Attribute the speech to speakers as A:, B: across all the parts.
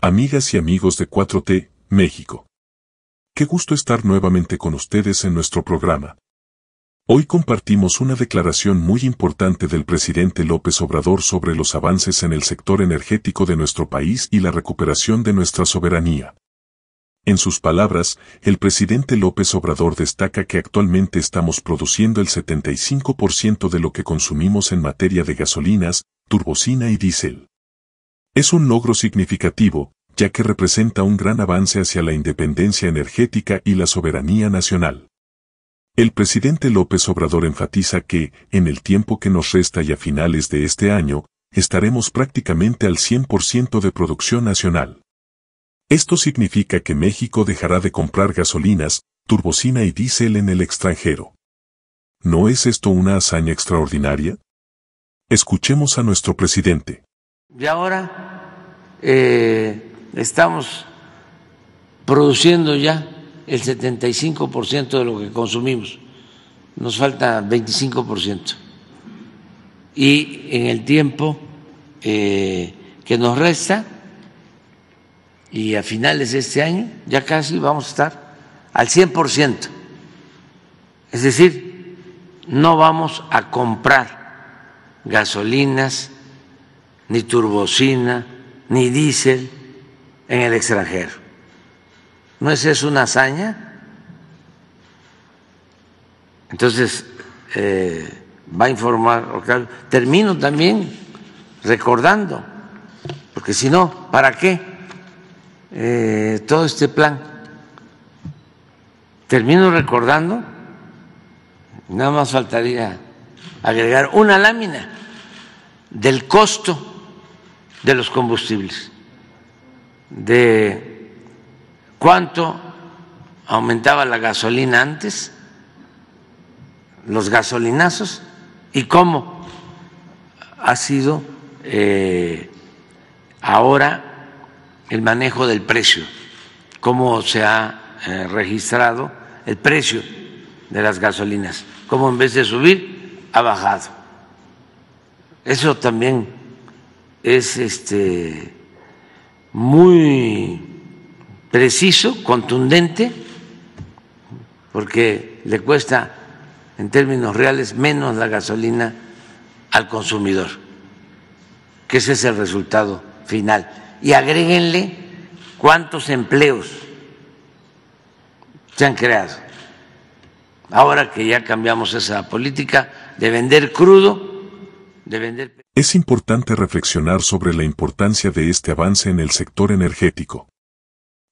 A: Amigas y amigos de 4T, México. Qué gusto estar nuevamente con ustedes en nuestro programa. Hoy compartimos una declaración muy importante del presidente López Obrador sobre los avances en el sector energético de nuestro país y la recuperación de nuestra soberanía. En sus palabras, el presidente López Obrador destaca que actualmente estamos produciendo el 75% de lo que consumimos en materia de gasolinas, turbocina y diésel. Es un logro significativo, ya que representa un gran avance hacia la independencia energética y la soberanía nacional. El presidente López Obrador enfatiza que, en el tiempo que nos resta y a finales de este año, estaremos prácticamente al 100% de producción nacional. Esto significa que México dejará de comprar gasolinas, turbocina y diésel en el extranjero. ¿No es esto una hazaña extraordinaria? Escuchemos a nuestro presidente.
B: Y ahora eh, estamos produciendo ya el 75% de lo que consumimos. Nos falta 25%. Y en el tiempo eh, que nos resta, y a finales de este año, ya casi vamos a estar al 100%. Es decir, no vamos a comprar gasolinas, ni turbocina, ni diésel en el extranjero. ¿No es eso una hazaña? Entonces, eh, va a informar, termino también recordando, porque si no, ¿para qué eh, todo este plan? Termino recordando, nada más faltaría agregar una lámina del costo de los combustibles, de cuánto aumentaba la gasolina antes, los gasolinazos, y cómo ha sido eh, ahora el manejo del precio, cómo se ha eh, registrado el precio de las gasolinas, cómo en vez de subir, ha bajado. Eso también es este muy preciso, contundente, porque le cuesta en términos reales menos la gasolina al consumidor, que ese es el resultado final. Y agréguenle cuántos empleos se han creado ahora que ya cambiamos esa política de vender crudo, de vender...
A: Es importante reflexionar sobre la importancia de este avance en el sector energético.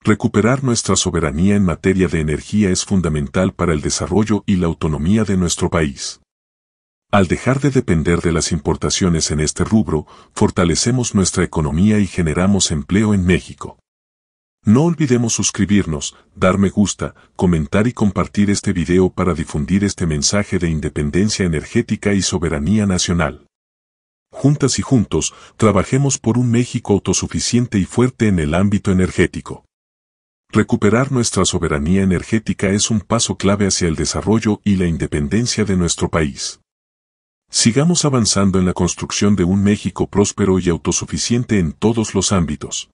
A: Recuperar nuestra soberanía en materia de energía es fundamental para el desarrollo y la autonomía de nuestro país. Al dejar de depender de las importaciones en este rubro, fortalecemos nuestra economía y generamos empleo en México. No olvidemos suscribirnos, dar me gusta, comentar y compartir este video para difundir este mensaje de independencia energética y soberanía nacional. Juntas y juntos, trabajemos por un México autosuficiente y fuerte en el ámbito energético. Recuperar nuestra soberanía energética es un paso clave hacia el desarrollo y la independencia de nuestro país. Sigamos avanzando en la construcción de un México próspero y autosuficiente en todos los ámbitos.